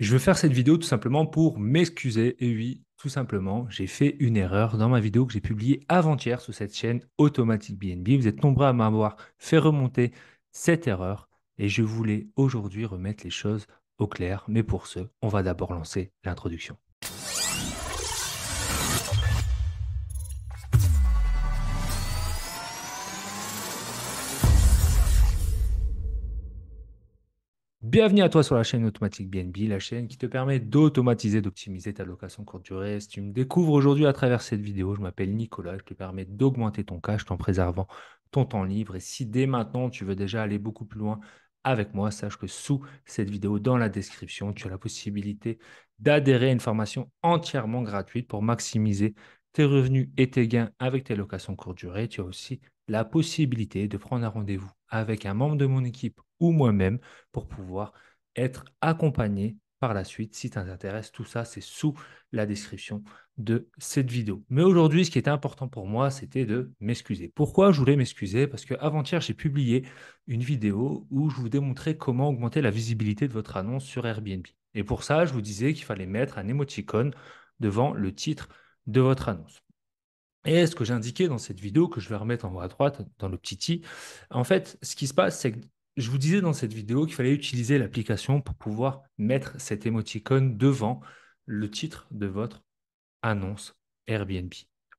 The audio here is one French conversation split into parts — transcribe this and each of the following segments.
Je veux faire cette vidéo tout simplement pour m'excuser. Et oui, tout simplement, j'ai fait une erreur dans ma vidéo que j'ai publiée avant-hier sur cette chaîne Automatic BNB. Vous êtes nombreux à m'avoir fait remonter cette erreur et je voulais aujourd'hui remettre les choses au clair. Mais pour ce, on va d'abord lancer l'introduction. Bienvenue à toi sur la chaîne Automatique BNB, la chaîne qui te permet d'automatiser, d'optimiser ta location courte durée. Si tu me découvres aujourd'hui à travers cette vidéo, je m'appelle Nicolas, je te permets d'augmenter ton cash en préservant ton temps libre. Et si dès maintenant tu veux déjà aller beaucoup plus loin avec moi, sache que sous cette vidéo, dans la description, tu as la possibilité d'adhérer à une formation entièrement gratuite pour maximiser tes revenus et tes gains avec tes locations courte durée. Tu as aussi la possibilité de prendre un rendez-vous avec un membre de mon équipe ou moi-même pour pouvoir être accompagné par la suite. Si ça t'intéresse, tout ça, c'est sous la description de cette vidéo. Mais aujourd'hui, ce qui était important pour moi, c'était de m'excuser. Pourquoi je voulais m'excuser Parce qu'avant-hier, j'ai publié une vidéo où je vous démontrais comment augmenter la visibilité de votre annonce sur Airbnb. Et pour ça, je vous disais qu'il fallait mettre un émoticône devant le titre de votre annonce. Et ce que j'ai indiqué dans cette vidéo, que je vais remettre en haut à droite, dans le petit i, en fait, ce qui se passe, c'est que je vous disais dans cette vidéo qu'il fallait utiliser l'application pour pouvoir mettre cet émoticône devant le titre de votre annonce Airbnb.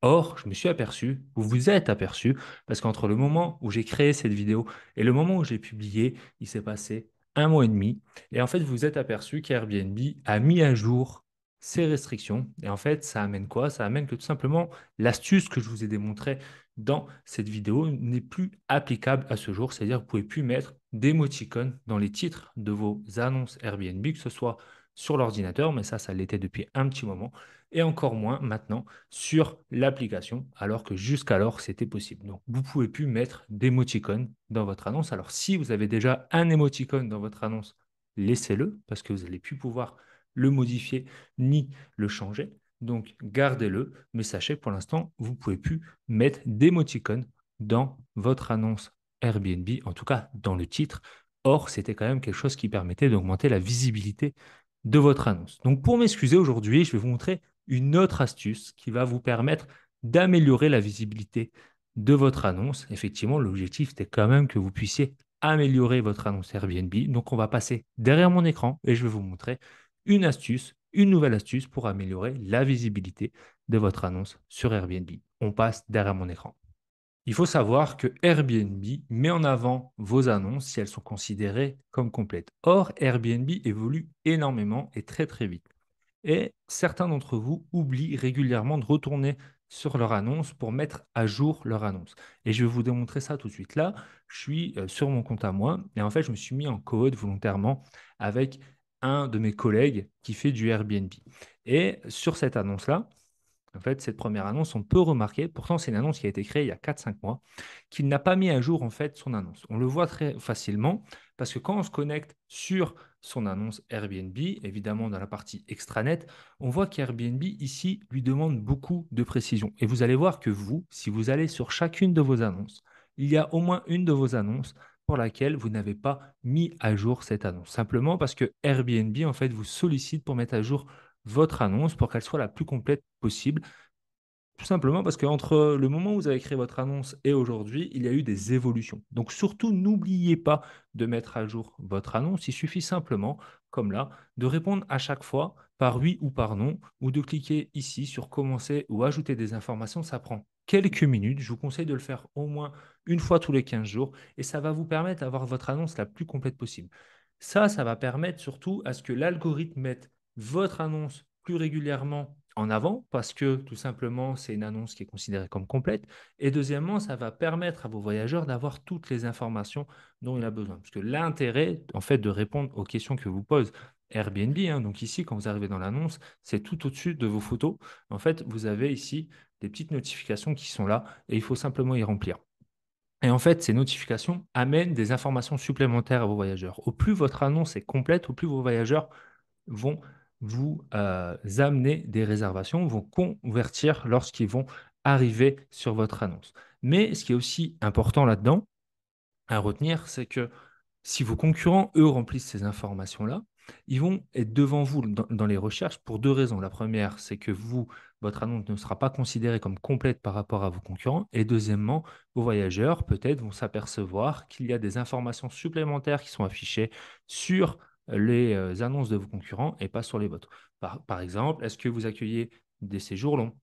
Or, je me suis aperçu, vous vous êtes aperçu, parce qu'entre le moment où j'ai créé cette vidéo et le moment où j'ai publié, il s'est passé un mois et demi. Et en fait, vous vous êtes aperçu qu'Airbnb a mis à jour ces restrictions. Et en fait, ça amène quoi Ça amène que tout simplement, l'astuce que je vous ai démontrée dans cette vidéo n'est plus applicable à ce jour. C'est-à-dire que vous pouvez plus mettre des dans les titres de vos annonces Airbnb, que ce soit sur l'ordinateur, mais ça, ça l'était depuis un petit moment, et encore moins maintenant sur l'application, alors que jusqu'alors, c'était possible. Donc, vous pouvez plus mettre d'émoticônes dans votre annonce. Alors, si vous avez déjà un émoticône dans votre annonce, laissez-le, parce que vous n'allez plus pouvoir le modifier ni le changer. Donc gardez-le, mais sachez que pour l'instant, vous ne pouvez plus mettre d'émoticônes dans votre annonce Airbnb, en tout cas dans le titre. Or, c'était quand même quelque chose qui permettait d'augmenter la visibilité de votre annonce. Donc pour m'excuser aujourd'hui, je vais vous montrer une autre astuce qui va vous permettre d'améliorer la visibilité de votre annonce. Effectivement, l'objectif était quand même que vous puissiez améliorer votre annonce Airbnb. Donc on va passer derrière mon écran et je vais vous montrer une astuce, une nouvelle astuce pour améliorer la visibilité de votre annonce sur Airbnb. On passe derrière mon écran. Il faut savoir que Airbnb met en avant vos annonces si elles sont considérées comme complètes. Or, Airbnb évolue énormément et très très vite. Et certains d'entre vous oublient régulièrement de retourner sur leur annonce pour mettre à jour leur annonce. Et je vais vous démontrer ça tout de suite. Là, je suis euh, sur mon compte à moi et en fait, je me suis mis en code volontairement avec un de mes collègues qui fait du Airbnb. Et sur cette annonce-là, en fait, cette première annonce, on peut remarquer, pourtant c'est une annonce qui a été créée il y a 4-5 mois, qu'il n'a pas mis à jour en fait son annonce. On le voit très facilement parce que quand on se connecte sur son annonce Airbnb, évidemment dans la partie extranet, on voit qu'Airbnb ici lui demande beaucoup de précisions. Et vous allez voir que vous, si vous allez sur chacune de vos annonces, il y a au moins une de vos annonces laquelle vous n'avez pas mis à jour cette annonce. Simplement parce que Airbnb, en fait, vous sollicite pour mettre à jour votre annonce pour qu'elle soit la plus complète possible. Tout simplement parce qu'entre le moment où vous avez créé votre annonce et aujourd'hui, il y a eu des évolutions. Donc surtout, n'oubliez pas de mettre à jour votre annonce. Il suffit simplement, comme là, de répondre à chaque fois par oui ou par non, ou de cliquer ici sur commencer ou ajouter des informations. Ça prend quelques minutes. Je vous conseille de le faire au moins une fois tous les 15 jours et ça va vous permettre d'avoir votre annonce la plus complète possible. Ça, ça va permettre surtout à ce que l'algorithme mette votre annonce plus régulièrement en avant parce que tout simplement c'est une annonce qui est considérée comme complète et deuxièmement ça va permettre à vos voyageurs d'avoir toutes les informations dont il a besoin parce que l'intérêt en fait de répondre aux questions que vous posez Airbnb. Hein. Donc ici, quand vous arrivez dans l'annonce, c'est tout au-dessus de vos photos. En fait, vous avez ici des petites notifications qui sont là et il faut simplement y remplir. Et en fait, ces notifications amènent des informations supplémentaires à vos voyageurs. Au plus votre annonce est complète, au plus vos voyageurs vont vous euh, amener des réservations, vont convertir lorsqu'ils vont arriver sur votre annonce. Mais ce qui est aussi important là-dedans à retenir, c'est que si vos concurrents, eux, remplissent ces informations-là, ils vont être devant vous dans, les recherches pour deux raisons. La première, c'est que vous, votre annonce ne sera pas considérée comme complète par rapport à vos concurrents. Et deuxièmement, vos voyageurs, peut-être, vont s'apercevoir qu'il y a des informations supplémentaires qui sont affichées sur les euh, annonces de vos concurrents et pas sur les vôtres. par exemple, est-ce que vous accueillez des séjours longs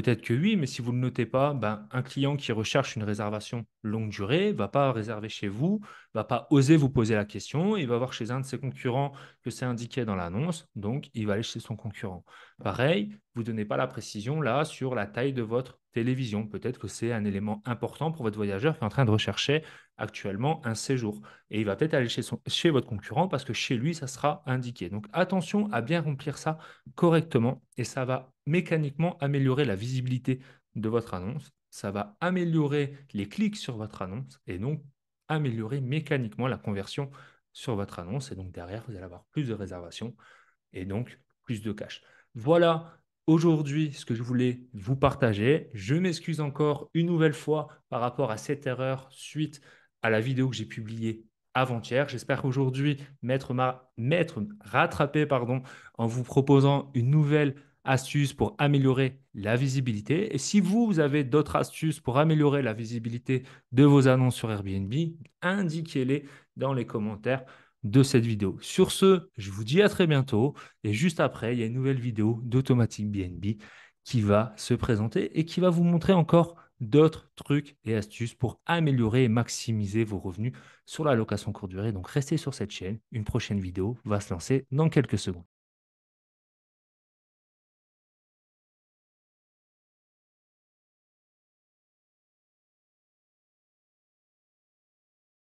Peut-être que oui, mais si vous ne le notez pas, ben, un client qui recherche une réservation longue durée ne va pas réserver chez vous, ne va pas oser vous poser la question, il va voir chez un de ses concurrents que c'est indiqué dans l'annonce, donc il va aller chez son concurrent. Pareil, vous ne donnez pas la précision là sur la taille de votre télévision. Peut-être que c'est un élément important pour votre voyageur qui est en train de rechercher actuellement un séjour. Et il va peut-être aller chez, chez votre concurrent parce que chez lui, ça sera indiqué. Donc attention à bien remplir ça correctement et ça va mécaniquement améliorer la visibilité de votre annonce, ça va améliorer les clics sur votre annonce et donc améliorer mécaniquement la conversion sur votre annonce. Et donc derrière, vous allez avoir plus de réservations et donc plus de cash. Voilà aujourd'hui ce que je voulais vous partager. Je m'excuse encore une nouvelle fois par rapport à cette erreur suite à la vidéo que j'ai publiée avant-hier. J'espère aujourd'hui m'être ma... rattrapé pardon, en vous proposant une nouvelle astuces pour améliorer la visibilité. Et si vous, avez d'autres astuces pour améliorer la visibilité de vos annonces sur Airbnb, indiquez-les dans les commentaires de cette vidéo. Sur ce, je vous dis à très bientôt. Et juste après, il y a une nouvelle vidéo d'Automatique BNB qui va se présenter et qui va vous montrer encore d'autres trucs et astuces pour améliorer et maximiser vos revenus sur la location courte durée. Donc restez sur cette chaîne, une prochaine vidéo va se lancer dans quelques secondes.